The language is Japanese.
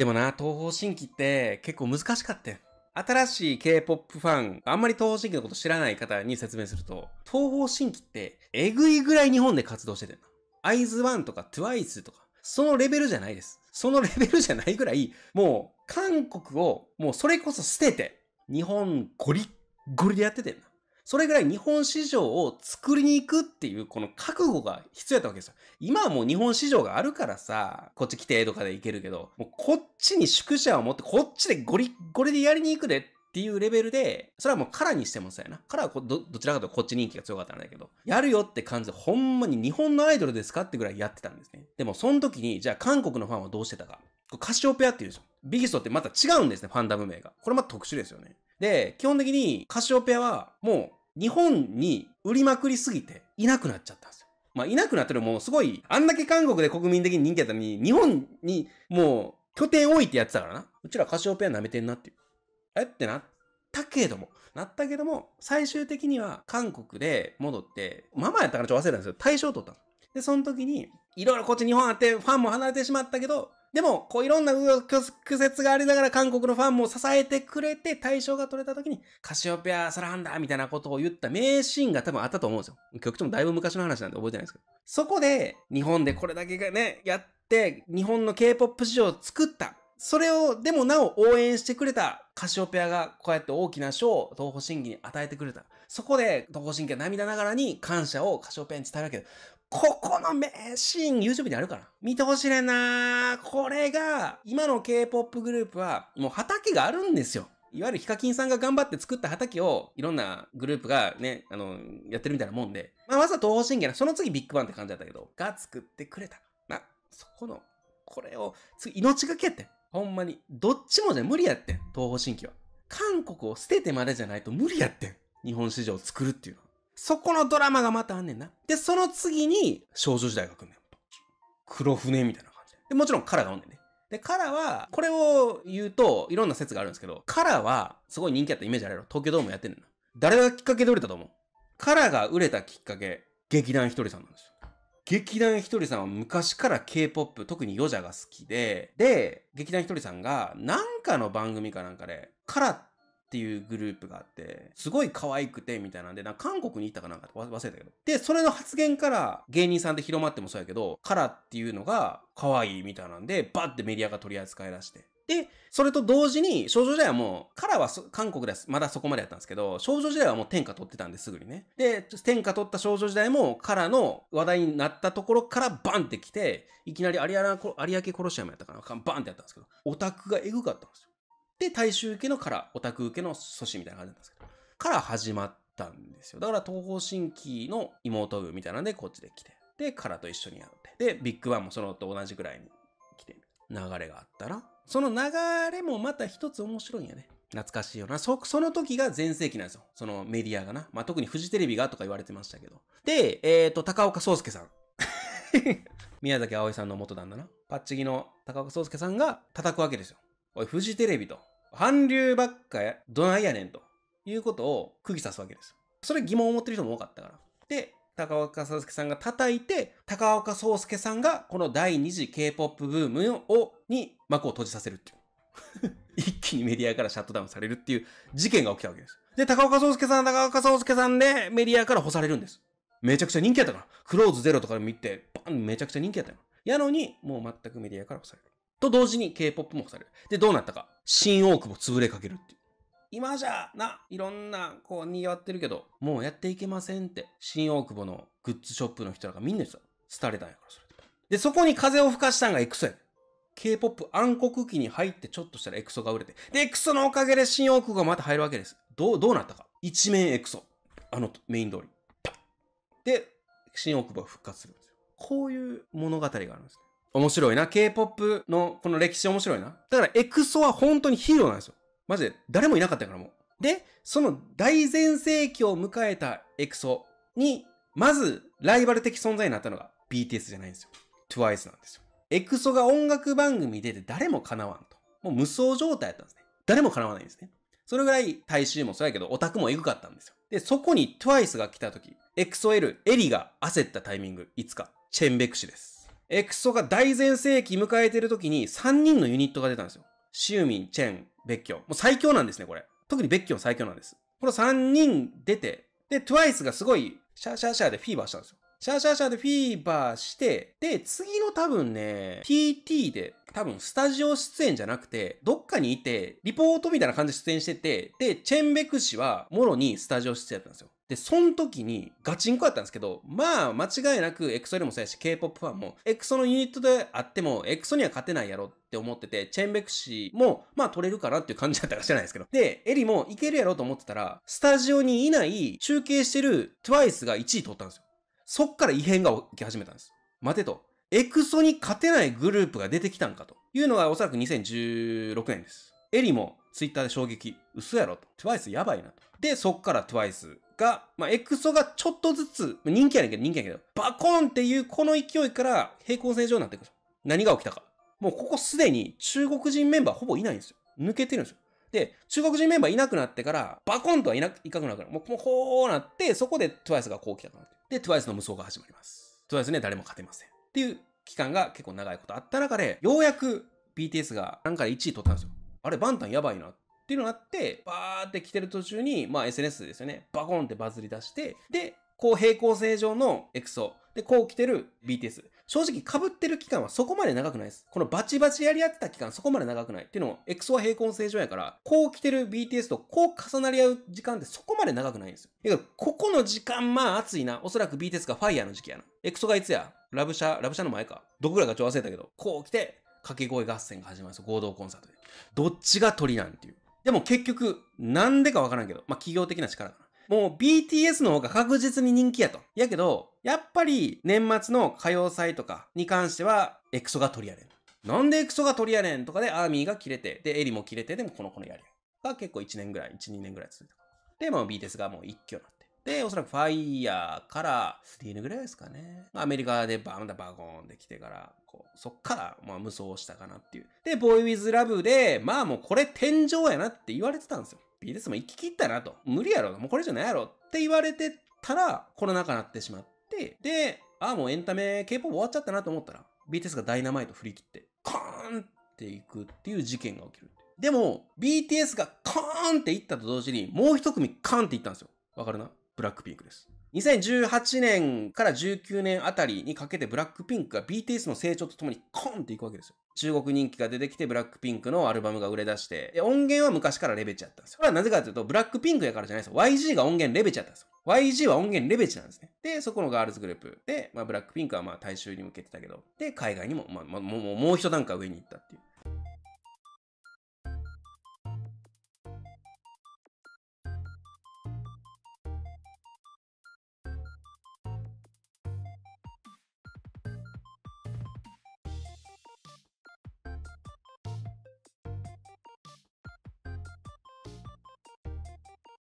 でもな、東方神起って結構難しかったよ。新しい K-POP ファン、あんまり東方神起のこと知らない方に説明すると、東方神起って、えぐいぐらい日本で活動しててんな。アイズワンとか TWICE とか、そのレベルじゃないです。そのレベルじゃないぐらい、もう、韓国を、もうそれこそ捨てて、日本ゴリッゴリでやっててんの。それぐらい日本市場を作りに行くっていうこの覚悟が必要やったわけですよ。今はもう日本市場があるからさ、こっち来てとかで行けるけど、もうこっちに宿舎を持ってこっちでゴリッゴリでやりに行くでっていうレベルで、それはもうカラーにしてもそうやな。カラーはどどちらかというとこっち人気が強かったんだけど、やるよって感じで、ほんまに日本のアイドルですかってぐらいやってたんですね。でもその時に、じゃあ韓国のファンはどうしてたか。カシオペアっていうでしょ。ビギストってまた違うんですね、ファンダム名が。これまた特殊ですよね。で、基本的にカシオペアはもう日本に売りまくりすぎて、いなくなっちゃったんですよ。まあ、いなくなってるもうすごい、あんだけ韓国で国民的に人気やったのに、日本にもう拠点置いてやってたからな。うちらカシオペア舐めてんなっていう。えってなったけども、なったけども、最終的には韓国で戻って、ママやったからちょっと忘れたんですよ。大象取ったの。で、その時に、いろいろこっち日本あって、ファンも離れてしまったけど、でも、こういろんな曲折がありながら韓国のファンも支えてくれて、対象が取れた時に、カシオペア、サラハンダみたいなことを言った名シーンが多分あったと思うんですよ。曲調もだいぶ昔の話なんで覚えてないですけど。そこで、日本でこれだけがね、やって、日本の K-POP 市場を作った。それを、でもなお応援してくれたカシオペアがこうやって大きな賞を東方神起に与えてくれた。そこで東方神起は涙ながらに感謝をカシオペアに伝えるわけど、ここの名シーン YouTube にあるから。見てほしいなこれが、今の K-POP グループは、もう畑があるんですよ。いわゆるヒカキンさんが頑張って作った畑を、いろんなグループがね、あの、やってるみたいなもんで。まあ、まずは東方神起な、その次ビッグバンって感じだったけど、が作ってくれた。まあ、そこの、これを、命がけってほんまに。どっちもじゃ無理やって東方神起は。韓国を捨ててまでじゃないと無理やって日本市場を作るっていうのは。そこのドラマがまたあんねんな。で、その次に少女時代が来んねん。黒船みたいな感じで。で、もちろんカラがおんねんね。で、カラは、これを言うと、いろんな説があるんですけど、カラは、すごい人気あったイメージあるやろ。東京ドームやってんねん誰がきっかけで売れたと思うカラが売れたきっかけ、劇団ひとりさんなんですよ。劇団ひとりさんは昔から K-POP、特にヨジャが好きで、で、劇団ひとりさんが、なんかの番組かなんかで、カラっていうグループがあって、すごい可愛くて、みたいなんで、なんか韓国に行ったかなんか忘れたけど。で、それの発言から芸人さんで広まってもそうやけど、カラっていうのが可愛いみたいなんで、バッてメディアが取り扱い出して。で、それと同時に、少女時代はもう、カラは韓国ではまだそこまでやったんですけど、少女時代はもう天下取ってたんですぐにね。で、天下取った少女時代も、カラの話題になったところからバンって来て、いきなり有明殺しもやったかな、バンってやったんですけど、オタクがエグかったんですよ。で、大衆受けのからオタク受けの阻止みたいな感じなんですけど、から始まったんですよ。だから東方神起の妹部みたいなんでこっちで来て、で、からと一緒にやって、で、ビッグバンもそのと同じくらいに来て、流れがあったら、その流れもまた一つ面白いんやね。懐かしいよな。そ、その時が全盛期なんですよ。そのメディアがな。まあ、特にフジテレビがとか言われてましたけど。で、えっ、ー、と、高岡壮介さん。宮崎葵さんの元旦那な。パッチギの高岡壮介さんが叩くわけですよ。おい、フジテレビと。韓流ばっかやどないやねんということを釘刺すわけです。それ疑問を持ってる人も多かったから。で、高岡壮介さんが叩いて、高岡壮介さんがこの第2次 K-POP ブームを、に幕を閉じさせるっていう。一気にメディアからシャットダウンされるっていう事件が起きたわけです。で、高岡壮介さん、高岡壮介さんでメディアから干されるんです。めちゃくちゃ人気やったから。クローズゼロとか見て、バンめちゃくちゃ人気やったら。やのに、もう全くメディアから干される。と同時に K-POP も干される。で、どうなったか。新大久保潰れかけるっていう。今じゃ、な、いろんな、こう、賑わってるけど、もうやっていけませんって、新大久保のグッズショップの人らがみんなさ、廃れたんやから、それで。で、そこに風を吹かしたんがエクソや。K-POP 暗黒期に入ってちょっとしたらエクソが売れて。で、エクソのおかげで新大久保がまた入るわけです。どう、どうなったか。一面エクソ。あの、メイン通り。で、新大久保が復活するんですよ。こういう物語があるんですね。面白いな。K-POP のこの歴史面白いな。だからエクソは本当にヒーローなんですよ。マジで。誰もいなかったからもう。で、その大前世紀を迎えたエクソに、まずライバル的存在になったのが BTS じゃないんですよ。TWICE なんですよ。エクソが音楽番組出て誰も叶わんと。もう無双状態だったんですね。誰も叶わないんですね。それぐらい大衆もそうやけど、オタクもエグかったんですよ。で、そこに TWICE が来た時、エクソ L、エリが焦ったタイミング、いつか、チェンベクシです。エクソが大前世紀迎えてる時に3人のユニットが出たんですよ。シューミン、チェン、別居。もう最強なんですね、これ。特に別居は最強なんです。この3人出て、で、TWICE がすごい、シャーシャーシャーでフィーバーしたんですよ。シャーシャーシャーでフィーバーして、で、次の多分ね、TT で、多分スタジオ出演じゃなくて、どっかにいて、リポートみたいな感じで出演してて、で、チェンベク氏は、もろにスタジオ出演だったんですよ。で、その時にガチンコやったんですけど、まあ、間違いなくエクソよリもそうやし、K-POP ファンも、エクソのユニットであっても、エクソには勝てないやろって思ってて、チェンベク氏も、まあ取れるかなっていう感じだったか知らないですけど。で、エリもいけるやろと思ってたら、スタジオにいない中継してる TWICE が1位取ったんですよ。そっから異変が起き始めたんです。待てと。エクソに勝てないグループが出てきたんかというのがおそらく2016年です。エリもツイッターで衝撃。嘘やろと。TWICE やばいなと。で、そっから TWICE が、まあ、エクソがちょっとずつ、人気やねんけど、人気やけど、バコーンっていうこの勢いから平行線上になっていくる。何が起きたか。もうここすでに中国人メンバーほぼいないんですよ。抜けてるんですよ。で、中国人メンバーいなくなってから、バコンとはいなく、いかくなくなる。もう、こうなって、そこで TWICE がこう来たかなで、TWICE の無双が始まります。TWICE ね、誰も勝てません。っていう期間が結構長いことあった中で、ようやく BTS がなんかで1位取ったんですよ。あれ、バンタンやばいなっっていうのがあって、バーって来てる途中に、まあ SNS ですよね。バコンってバズり出して、で、こう平行性上のエクソ。で、こう来てる BTS。正直被ってる期間はそこまで長くないです。このバチバチやり合ってた期間そこまで長くない。っていうのも、エクソは平行性上やから、こう来てる BTS とこう重なり合う時間ってそこまで長くないんですよ。だから、ここの時間まあ暑いな。おそらく BTS がファイヤーの時期やな。エクソがいつやラブシャ、ラブシャの前か。どこぐらいかちょ忘れたけど、こう来て、掛け声合戦が始まるんですよ。合同コンサートで。どっちが鳥なんていう。でも結局、なんでかわからんけど、まあ、企業的な力かな。もう BTS の方が確実に人気やと。やけど、やっぱり年末の歌謡祭とかに関しては、エクソが取りやれん。なんでエクソが取りやれんとかでアーミーが切れて、で、エリも切れて、でもこの子のやれん。が結構1年ぐらい、1、2年ぐらい続いた。で、もう BTS がもう一挙な。で、おそらくファイヤーから DN ぐらいですかね。アメリカでバーンだバーゴーンできてから、こう、そっから、まあ無双したかなっていう。で、ボーイウィズラブで、まあもうこれ天井やなって言われてたんですよ。BTS も行き切ったなと。無理やろ。もうこれじゃないやろって言われてたら、コロナ禍になってしまって、で、ああもうエンタメ K-POP 終わっちゃったなと思ったら、BTS がダイナマイト振り切って、コーンっていくっていう事件が起きる。でも、BTS がコーンっていったと同時に、もう一組カーンっていったんですよ。わかるなブラックピンクです。2018年から19年あたりにかけてブラックピンクが BTS の成長とともにコンっていくわけですよ。中国人気が出てきてブラックピンクのアルバムが売れ出して、で、音源は昔からレベチやったんですよ。これはなぜかというと、ブラックピンクやからじゃないですよ。YG が音源レベチやったんですよ。YG は音源レベチなんですね。で、そこのガールズグループで、まあ、ブラックピンクはまあ大衆に向けてたけど、で、海外にも、まあ、もう、もう一段階上に行ったっていう。